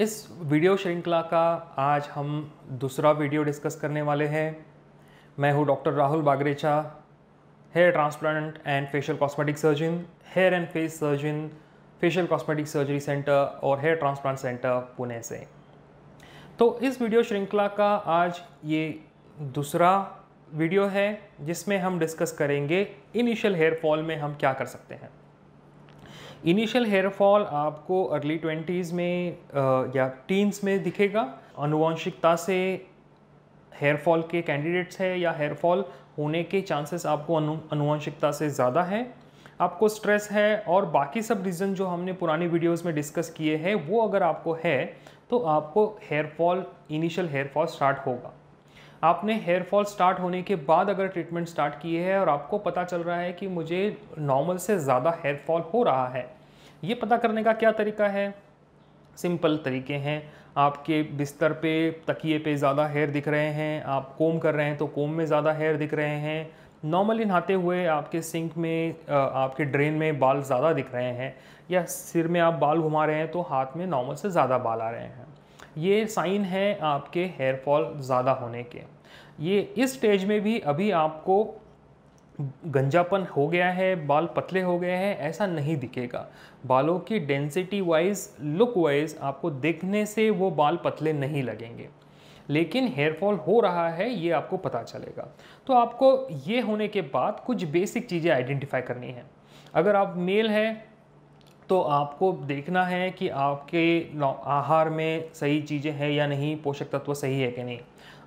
इस वीडियो श्रृंखला का आज हम दूसरा वीडियो डिस्कस करने वाले हैं मैं हूँ doctor Rahul Bagrecha hair transplant and facial cosmetic surgeon hair and face surgeon facial cosmetic surgery centre और हेयर ट्रांसप्लांट सेंटर पुणे से तो इस वीडियो श्रृंखला का आज ये दूसरा वीडियो है जिसमें हम डिस्कस करेंगे इनिशियल हेयर फॉल में हम क्या कर सकते हैं इनिशियल हेयर फॉल आपको अर्ली ट्वेंटीज़ में या टीन्स में दिखेगा अनुवांशिकता से हेयर फॉल के कैंडिडेट्स है या हेयर फॉल होने के चांसेस आपको अनु अनुवांशिकता से ज़्यादा है आपको स्ट्रेस है और बाकी सब रीज़न जो हमने पुराने वीडियोस में डिस्कस किए हैं वो अगर आपको है तो आपको hair fall initial hair fall start होगा आपने हेयर फॉल स्टार्ट होने के बाद अगर ट्रीटमेंट स्टार्ट किए है और आपको पता चल रहा है कि मुझे नॉर्मल से ज़्यादा हेयर फॉल हो रहा है ये पता करने का क्या तरीका है सिंपल तरीके हैं आपके बिस्तर पे तकिए पे ज़्यादा हेयर दिख रहे हैं आप कोम कर रहे हैं तो कोम में ज़्यादा हेयर दिख रहे हैं नॉर्मली नहाते हुए आपके सिंक में आपके ड्रेन में बाल ज़्यादा दिख रहे हैं या सिर में आप बाल घुमा रहे हैं तो हाथ में नॉर्मल से ज़्यादा बाल आ रहे हैं ये साइन है आपके हेयर फॉल ज़्यादा होने के ये इस स्टेज में भी अभी आपको गंजापन हो गया है बाल पतले हो गए हैं ऐसा नहीं दिखेगा बालों की डेंसिटी वाइज लुक वाइज आपको देखने से वो बाल पतले नहीं लगेंगे लेकिन हेयर फॉल हो रहा है ये आपको पता चलेगा तो आपको ये होने के बाद कुछ बेसिक चीज़ें आइडेंटिफाई करनी है अगर आप मेल हैं तो आपको देखना है कि आपके आहार में सही चीज़ें हैं या नहीं पोषक तत्व सही है कि नहीं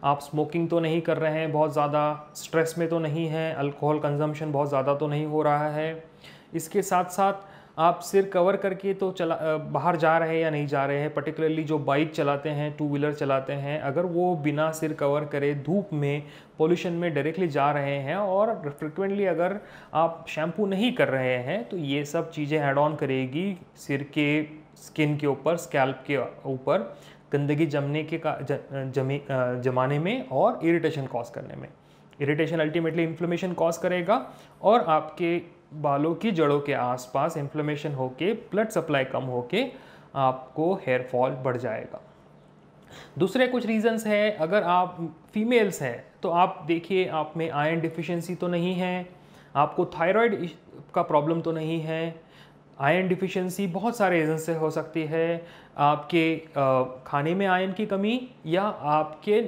आप स्मोकिंग तो नहीं कर रहे हैं बहुत ज़्यादा स्ट्रेस में तो नहीं है अल्कोहल कंजम्पशन बहुत ज़्यादा तो नहीं हो रहा है इसके साथ साथ आप सिर कवर करके तो चला बाहर जा रहे हैं या नहीं जा रहे हैं पर्टिकुलरली जो बाइक चलाते हैं टू व्हीलर चलाते हैं अगर वो बिना सिर कवर करे धूप में पोल्यूशन में डायरेक्टली जा रहे हैं और फ्रिक्वेंटली अगर आप शैम्पू नहीं कर रहे हैं तो ये सब चीज़ें ऐड ऑन करेगी सिर के स्किन के ऊपर स्कैल्प के ऊपर गंदगी जमने के का जमे जमाने में और इरिटेशन कॉज करने में इरिटेशन अल्टीमेटली इन्फ्लेमेशन कॉज करेगा और आपके बालों की जड़ों के आसपास इन्फ्लेमेशन होके ब्लड सप्लाई कम होके आपको हेयर फॉल बढ़ जाएगा दूसरे कुछ रीजंस हैं अगर आप फीमेल्स हैं तो आप देखिए आप में आयरन डिफिशियंसी तो नहीं है आपको थायराइड का प्रॉब्लम तो नहीं है आयरन डिफिशेंसी बहुत सारे रीज़न से हो सकती है आपके खाने में आयरन की कमी या आपके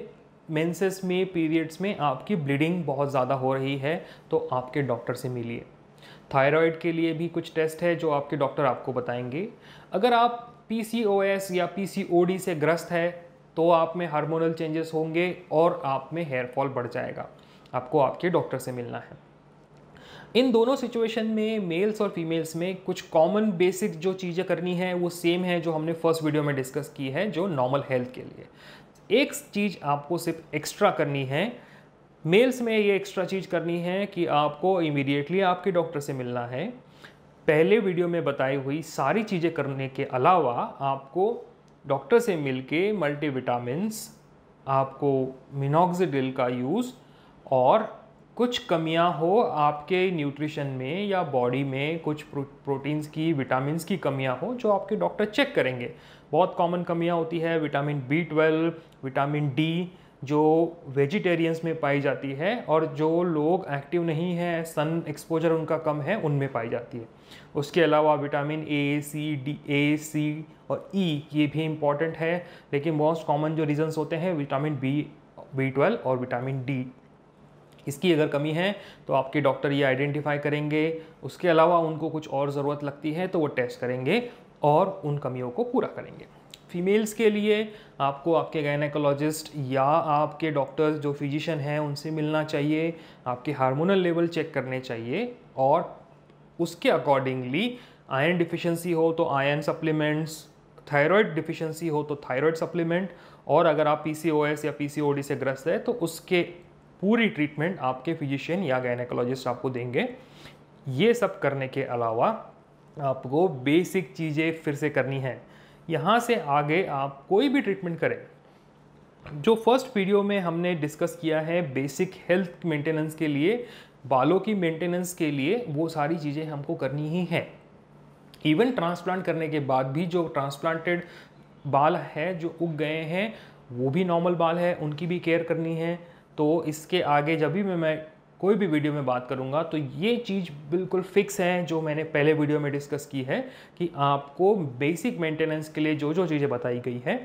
मेंसेस में पीरियड्स में आपकी ब्लीडिंग बहुत ज़्यादा हो रही है तो आपके डॉक्टर से मिलिए थायराइड के लिए भी कुछ टेस्ट है जो आपके डॉक्टर आपको बताएंगे अगर आप पीसीओएस या पीसीओडी से ग्रस्त है तो आप में हार्मोनल चेंजेस होंगे और आप में हेयर फॉल बढ़ जाएगा आपको आपके डॉक्टर से मिलना है इन दोनों सिचुएशन में मेल्स और फीमेल्स में कुछ कॉमन बेसिक जो चीज़ें करनी है वो सेम है जो हमने फर्स्ट वीडियो में डिस्कस की है जो नॉर्मल हेल्थ के लिए एक चीज़ आपको सिर्फ एक्स्ट्रा करनी है मेल्स में ये एक्स्ट्रा चीज़ करनी है कि आपको इमीडिएटली आपके डॉक्टर से मिलना है पहले वीडियो में बताई हुई सारी चीज़ें करने के अलावा आपको डॉक्टर से मिल के मल्टीविटामिन्स आपको मिनोक्सिडिल का यूज़ और कुछ कमियां हो आपके न्यूट्रिशन में या बॉडी में कुछ प्रोटीन्स की विटामिन की कमियां हो जो आपके डॉक्टर चेक करेंगे बहुत कॉमन कमियां होती है vitamin B twelve vitamin D जो वेजिटेरियंस में पाई जाती है और जो लोग एक्टिव नहीं हैं सन एक्सपोजर उनका कम है उनमें पाई जाती है उसके अलावा vitamin A C D A सी और ई e, ये भी इम्पॉर्टेंट है लेकिन मोस्ट कॉमन जो रीजंस होते हैं विटामिन बी बी ट्वेल्व और विटामिन डी इसकी अगर कमी है तो आपके डॉक्टर ये आइडेंटिफाई करेंगे उसके अलावा उनको कुछ और ज़रूरत लगती है तो वो टेस्ट करेंगे और उन कमियों को पूरा करेंगे फीमेल्स के लिए आपको आपके गायनाकोलॉजिस्ट या आपके डॉक्टर्स जो फिजिशियन हैं उनसे मिलना चाहिए आपके हार्मोनल लेवल चेक करने चाहिए और उसके अकॉर्डिंगली आयरन डिफिशेंसी हो तो आयरन सप्लीमेंट्स थायराइड डिफिशेंसी हो तो थायराइड सप्लीमेंट और अगर आप पीसीओएस या पीसीओडी से ग्रस्त है तो उसके पूरी ट्रीटमेंट आपके फिजिशियन या गायनाकोलॉजिस्ट आपको देंगे ये सब करने के अलावा आपको बेसिक चीज़ें फिर से करनी है यहाँ से आगे आप कोई भी ट्रीटमेंट करें जो फर्स्ट वीडियो में हमने डिस्कस किया है बेसिक हेल्थ मेंटेनेंस के लिए बालों की मेंटेनेंस के लिए वो सारी चीज़ें हमको करनी ही है इवन ट्रांसप्लांट करने के बाद भी जो ट्रांसप्लांटेड बाल है जो उग गए हैं वो भी नॉर्मल बाल है उनकी भी केयर करनी है तो इसके आगे जब भी मैं कोई भी वीडियो में बात करूंगा तो ये चीज़ बिल्कुल फिक्स है जो मैंने पहले वीडियो में डिस्कस की है कि आपको बेसिक मेंटेनेंस के लिए जो जो चीज़ें बताई गई है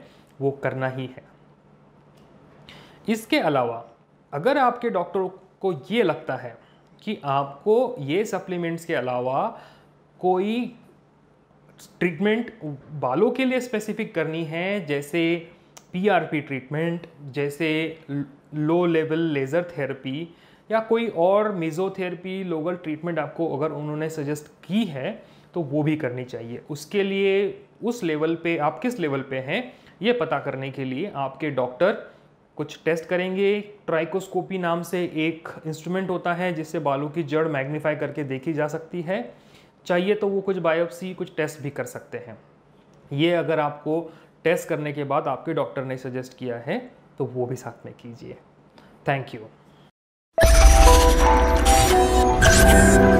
वो करना ही है इसके अलावा अगर आपके डॉक्टर को ये लगता है कि आपको ये सप्लीमेंट्स के अलावा कोई ट्रीटमेंट बालों के लिए स्पेसिफिक करनी है जैसे पीआरपी ट्रीटमेंट जैसे लो लेवल लेज़र थेरेपी या कोई और मेज़ोथेरेपी लोकल ट्रीटमेंट आपको अगर उन्होंने सजेस्ट की है तो वो भी करनी चाहिए उसके लिए उस लेवल पे आप किस लेवल पे हैं ये पता करने के लिए आपके डॉक्टर कुछ टेस्ट करेंगे ट्राइकोस्कोपी नाम से एक इंस्ट्रूमेंट होता है जिससे बालों की जड़ मैग्नीफाई करके देखी जा सकती है चाहिए तो वो कुछ बायोप्सी कुछ टेस्ट भी कर सकते हैं ये अगर आपको टेस्ट करने के बाद आपके डॉक्टर ने सजेस्ट किया है तो वो भी साथ में कीजिए थैंक यू you